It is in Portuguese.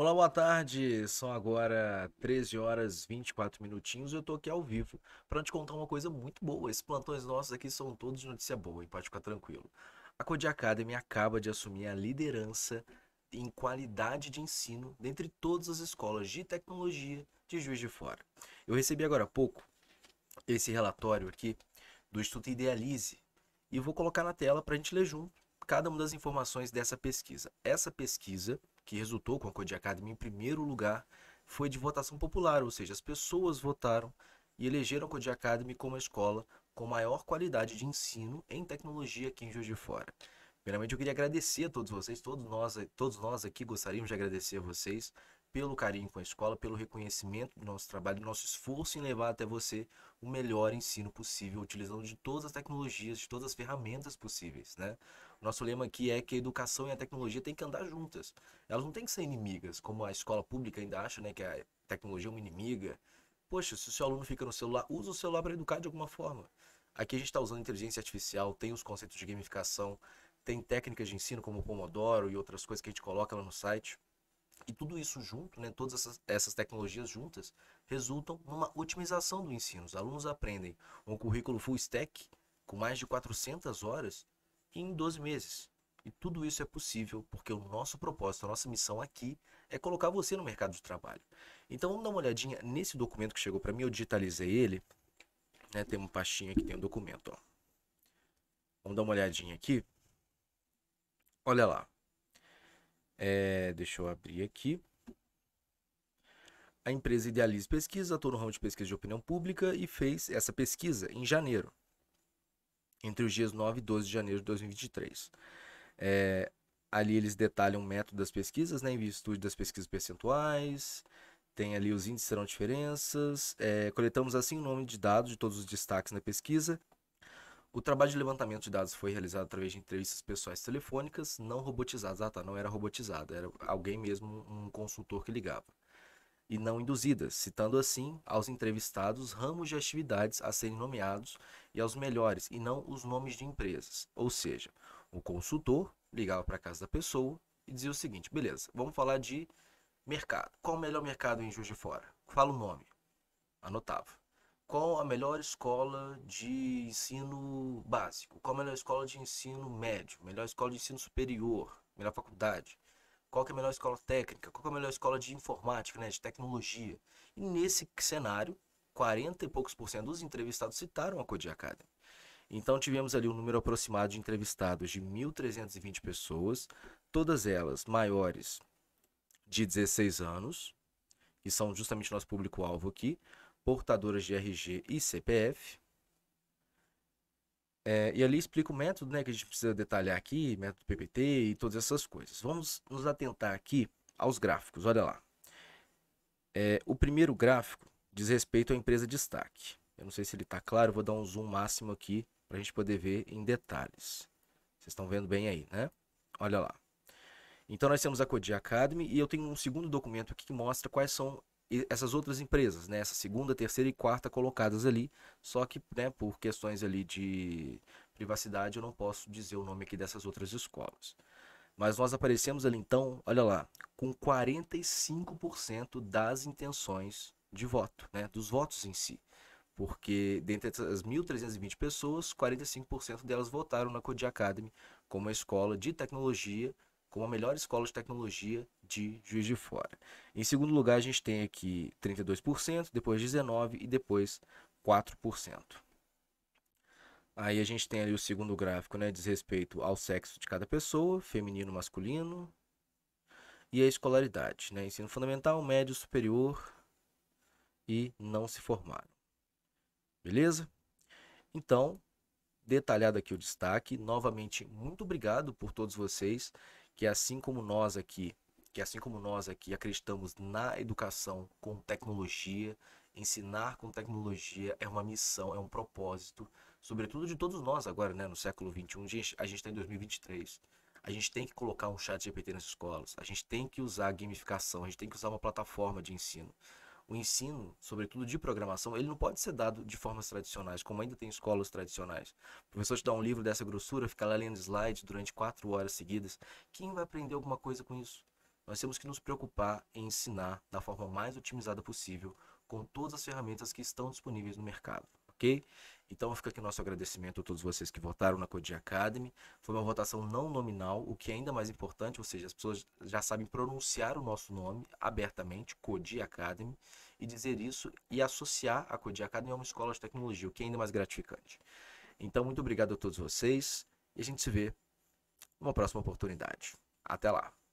Olá, boa tarde. São agora 13 horas 24 minutinhos. Eu tô aqui ao vivo para te contar uma coisa muito boa. Esses plantões nossos aqui são todos de notícia boa, e pode ficar tranquilo. A Code Academy acaba de assumir a liderança em qualidade de ensino dentre todas as escolas de tecnologia de Juiz de Fora. Eu recebi agora há pouco esse relatório aqui do Instituto Idealize e vou colocar na tela para a gente ler junto cada uma das informações dessa pesquisa. Essa pesquisa que resultou com a Code Academy em primeiro lugar, foi de votação popular, ou seja, as pessoas votaram e elegeram a Code Academy como a escola com maior qualidade de ensino em tecnologia aqui em Juiz de Fora. Primeiramente, eu queria agradecer a todos vocês, todos nós, todos nós aqui gostaríamos de agradecer a vocês pelo carinho com a escola, pelo reconhecimento do nosso trabalho, do nosso esforço em levar até você o melhor ensino possível, utilizando de todas as tecnologias, de todas as ferramentas possíveis, né? Nosso lema aqui é que a educação e a tecnologia têm que andar juntas. Elas não têm que ser inimigas, como a escola pública ainda acha, né, que a tecnologia é uma inimiga. Poxa, se o seu aluno fica no celular, usa o celular para educar de alguma forma. Aqui a gente está usando inteligência artificial, tem os conceitos de gamificação, tem técnicas de ensino como o Pomodoro e outras coisas que a gente coloca lá no site. E tudo isso junto, né, todas essas, essas tecnologias juntas, resultam numa otimização do ensino. Os alunos aprendem um currículo full stack com mais de 400 horas em 12 meses. E tudo isso é possível porque o nosso propósito, a nossa missão aqui é colocar você no mercado de trabalho. Então vamos dar uma olhadinha nesse documento que chegou para mim, eu digitalizei ele. Né, tem uma pastinha que tem um documento. Ó. Vamos dar uma olhadinha aqui. Olha lá. É, deixa eu abrir aqui. A empresa Idealize Pesquisa atua no ramo de pesquisa de opinião pública e fez essa pesquisa em janeiro, entre os dias 9 e 12 de janeiro de 2023. É, ali eles detalham o método das pesquisas, né, em virtude das pesquisas percentuais, tem ali os índices serão diferenças. É, coletamos assim o nome de dados de todos os destaques na pesquisa, o trabalho de levantamento de dados foi realizado através de entrevistas pessoais telefônicas, não robotizadas. Ah, tá, não era robotizada, era alguém mesmo, um consultor que ligava. E não induzidas, citando assim aos entrevistados ramos de atividades a serem nomeados e aos melhores, e não os nomes de empresas. Ou seja, o consultor ligava para a casa da pessoa e dizia o seguinte: beleza, vamos falar de mercado. Qual o melhor mercado em Juiz de Fora? Fala o nome. Anotava qual a melhor escola de ensino básico, qual a melhor escola de ensino médio, melhor escola de ensino superior, melhor faculdade, qual é a melhor escola técnica, qual é a melhor escola de informática, né, de tecnologia. E nesse cenário, 40 e poucos por cento dos entrevistados citaram a Kodi Academy. Então tivemos ali um número aproximado de entrevistados de 1.320 pessoas, todas elas maiores de 16 anos, que são justamente nosso público-alvo aqui, portadoras de RG e CPF. É, e ali explica o método, né, que a gente precisa detalhar aqui, método PPT e todas essas coisas. Vamos nos atentar aqui aos gráficos, olha lá. É, o primeiro gráfico diz respeito à empresa destaque. Eu não sei se ele está claro, vou dar um zoom máximo aqui para a gente poder ver em detalhes. Vocês estão vendo bem aí, né? Olha lá. Então nós temos a Codia Academy e eu tenho um segundo documento aqui que mostra quais são essas outras empresas, né? Essa segunda, terceira e quarta colocadas ali. Só que, né, por questões ali de privacidade, eu não posso dizer o nome aqui dessas outras escolas. Mas nós aparecemos ali então, olha lá, com 45% das intenções de voto, né? Dos votos em si. Porque dentre as 1.320 pessoas, 45% delas votaram na Code Academy como uma escola de tecnologia como a melhor escola de tecnologia de Juiz de Fora. Em segundo lugar, a gente tem aqui 32%, depois 19% e depois 4%. Aí a gente tem ali o segundo gráfico, né? Diz respeito ao sexo de cada pessoa, feminino, masculino. E a escolaridade, né? Ensino fundamental, médio, superior e não se formaram. Beleza? Então, detalhado aqui o destaque. Novamente, muito obrigado por todos vocês que assim como nós aqui, que assim como nós aqui acreditamos na educação com tecnologia, ensinar com tecnologia é uma missão, é um propósito, sobretudo de todos nós agora, né, no século 21, gente, a gente está em 2023. A gente tem que colocar um chat GPT nas escolas, a gente tem que usar gamificação, a gente tem que usar uma plataforma de ensino o ensino, sobretudo de programação, ele não pode ser dado de formas tradicionais, como ainda tem escolas tradicionais. O professor te dá um livro dessa grossura, fica lá lendo slides durante quatro horas seguidas. Quem vai aprender alguma coisa com isso? Nós temos que nos preocupar em ensinar da forma mais otimizada possível com todas as ferramentas que estão disponíveis no mercado ok? Então fica aqui nosso agradecimento a todos vocês que votaram na Code Academy. Foi uma votação não nominal, o que é ainda mais importante, ou seja, as pessoas já sabem pronunciar o nosso nome abertamente, Code Academy, e dizer isso e associar a Code Academy a uma escola de tecnologia, o que é ainda mais gratificante. Então, muito obrigado a todos vocês e a gente se vê numa próxima oportunidade. Até lá!